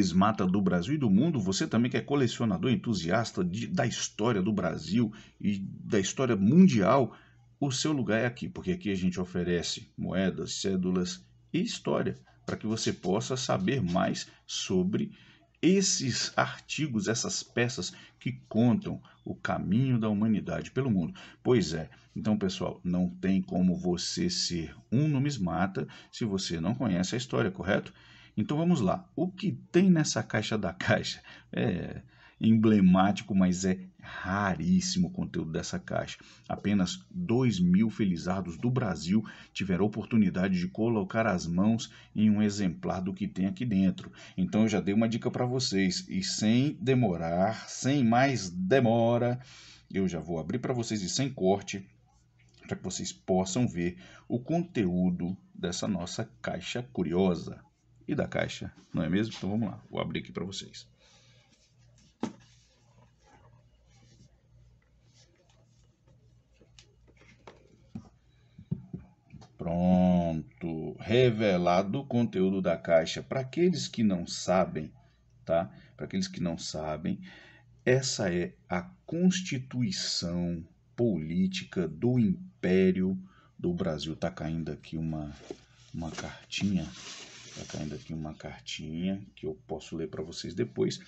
numismata do Brasil e do mundo, você também que é colecionador entusiasta de, da história do Brasil e da história mundial, o seu lugar é aqui, porque aqui a gente oferece moedas, cédulas e história, para que você possa saber mais sobre esses artigos, essas peças que contam o caminho da humanidade pelo mundo. Pois é, então pessoal, não tem como você ser um numismata se você não conhece a história, correto? Então vamos lá. O que tem nessa caixa da caixa? É emblemático, mas é raríssimo o conteúdo dessa caixa. Apenas 2 mil felizardos do Brasil tiveram oportunidade de colocar as mãos em um exemplar do que tem aqui dentro. Então eu já dei uma dica para vocês e sem demorar, sem mais demora, eu já vou abrir para vocês e sem corte para que vocês possam ver o conteúdo dessa nossa caixa curiosa e da caixa, não é mesmo? Então vamos lá, vou abrir aqui para vocês. Pronto, revelado o conteúdo da caixa. Para aqueles que não sabem, tá? Para aqueles que não sabem, essa é a constituição política do Império do Brasil. Tá caindo aqui uma, uma cartinha Está caindo aqui uma cartinha que eu posso ler para vocês depois.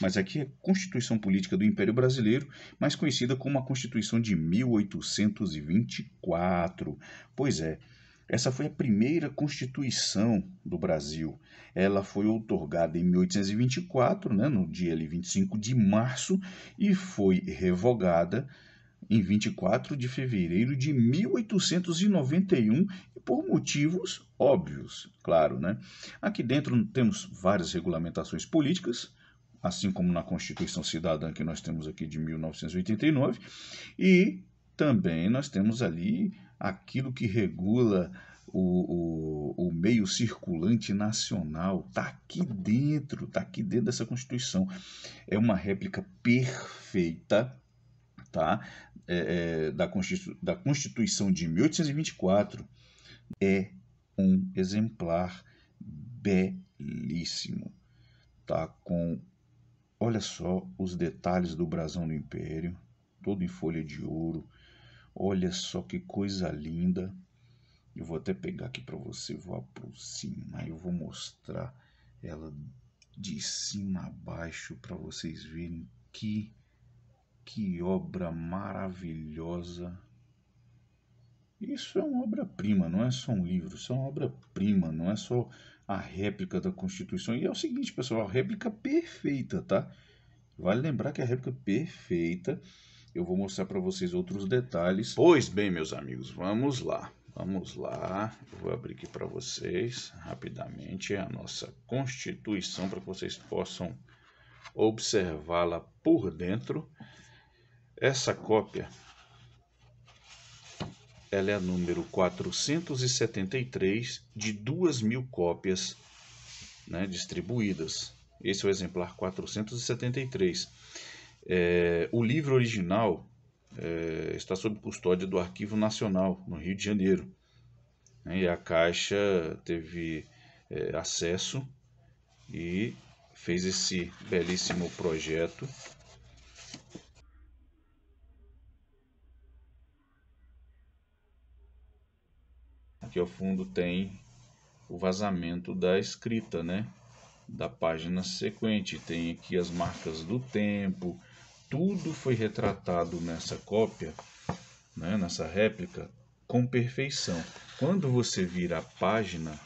Mas aqui é Constituição Política do Império Brasileiro, mais conhecida como a Constituição de 1824. Pois é, essa foi a primeira Constituição do Brasil. Ela foi outorgada em 1824, né, no dia 25 de março, e foi revogada em 24 de fevereiro de 1891 e por motivos óbvios, claro, né? Aqui dentro temos várias regulamentações políticas, assim como na Constituição Cidadã que nós temos aqui de 1989, e também nós temos ali aquilo que regula o, o, o, meio circulante nacional está aqui dentro, está aqui dentro dessa Constituição. É uma réplica perfeita tá? É, é, da, Constitu da Constituição de 1824 é um exemplar belíssimo, tá? Com olha só os detalhes do brasão do Império, todo em folha de ouro. Olha só que coisa linda. Eu vou até pegar aqui para você, vou aproximar, eu vou mostrar ela de cima a baixo para vocês verem que que obra maravilhosa. Isso é uma obra-prima, não é só um livro, isso é uma obra-prima, não é só a réplica da Constituição. E é o seguinte, pessoal, a réplica perfeita, tá? Vale lembrar que a réplica perfeita, eu vou mostrar para vocês outros detalhes. Pois bem, meus amigos, vamos lá. Vamos lá, vou abrir aqui para vocês rapidamente a nossa Constituição para que vocês possam observá-la por dentro. Essa cópia ela é a número 473 de duas mil cópias né, distribuídas. Esse é o exemplar 473. É, o livro original é, está sob custódia do Arquivo Nacional, no Rio de Janeiro. Né, e a Caixa teve é, acesso e fez esse belíssimo projeto Aqui ao fundo tem o vazamento da escrita, né? Da página sequente. Tem aqui as marcas do tempo. Tudo foi retratado nessa cópia, né? nessa réplica, com perfeição. Quando você vira a página,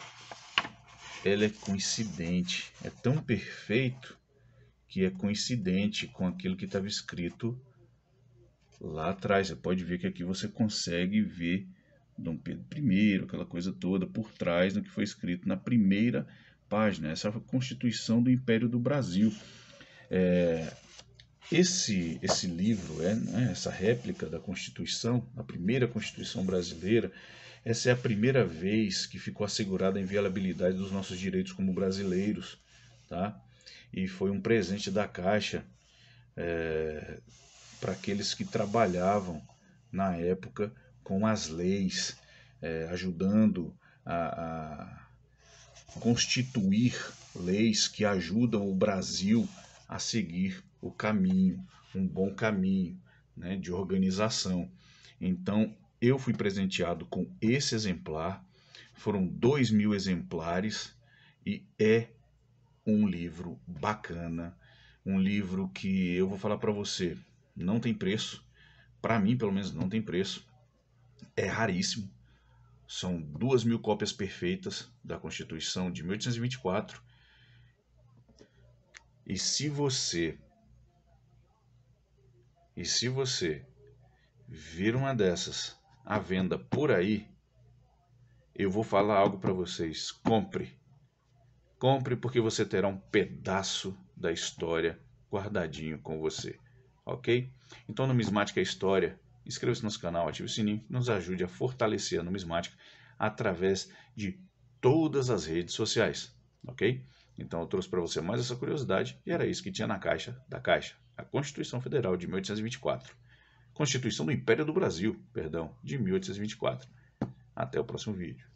ela é coincidente. É tão perfeito que é coincidente com aquilo que estava escrito lá atrás. Você pode ver que aqui você consegue ver Dom Pedro I, aquela coisa toda por trás do que foi escrito na primeira página, essa Constituição do Império do Brasil. É, esse, esse livro, é, né, essa réplica da Constituição, a primeira Constituição brasileira, essa é a primeira vez que ficou assegurada a inviolabilidade dos nossos direitos como brasileiros, tá? E foi um presente da Caixa é, para aqueles que trabalhavam na época com as leis, é, ajudando a, a constituir leis que ajudam o Brasil a seguir o caminho, um bom caminho né, de organização. Então, eu fui presenteado com esse exemplar, foram dois mil exemplares e é um livro bacana, um livro que eu vou falar para você, não tem preço, para mim pelo menos não tem preço é raríssimo. São duas mil cópias perfeitas da Constituição de 1824. E se você. E se você vir uma dessas à venda por aí, eu vou falar algo para vocês. Compre. Compre porque você terá um pedaço da história guardadinho com você, ok? Então, numismática é história, Inscreva-se no nosso canal, ative o sininho, nos ajude a fortalecer a numismática através de todas as redes sociais, ok? Então eu trouxe para você mais essa curiosidade e era isso que tinha na caixa da Caixa, a Constituição Federal de 1824. Constituição do Império do Brasil, perdão, de 1824. Até o próximo vídeo.